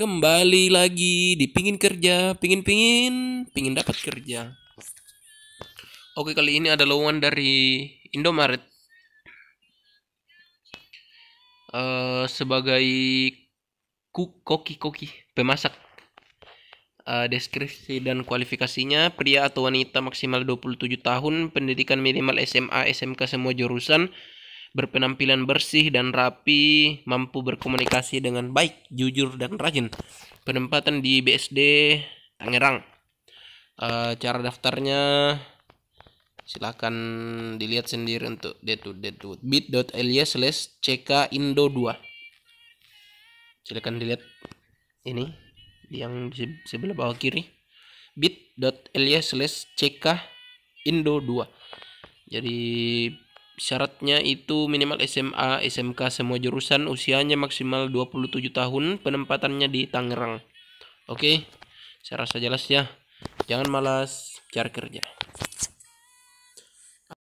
kembali lagi di pingin kerja pingin pingin pingin dapat kerja oke kali ini ada lowongan dari Indomaret uh, sebagai cook koki koki pemasak uh, deskripsi dan kualifikasinya pria atau wanita maksimal 27 tahun pendidikan minimal SMA SMK semua jurusan berpenampilan bersih dan rapi, mampu berkomunikasi dengan baik, jujur dan rajin. Penempatan di BSD Tangerang. E, cara daftarnya silakan dilihat sendiri untuk deadwood bit.ly slash ck indo 2 Silakan dilihat ini yang di sebelah bawah kiri bit.ly slash ck indo 2 jadi Syaratnya itu minimal SMA, SMK semua jurusan, usianya maksimal 27 tahun, penempatannya di Tangerang. Oke, saya rasa jelas ya. Jangan malas cari kerja.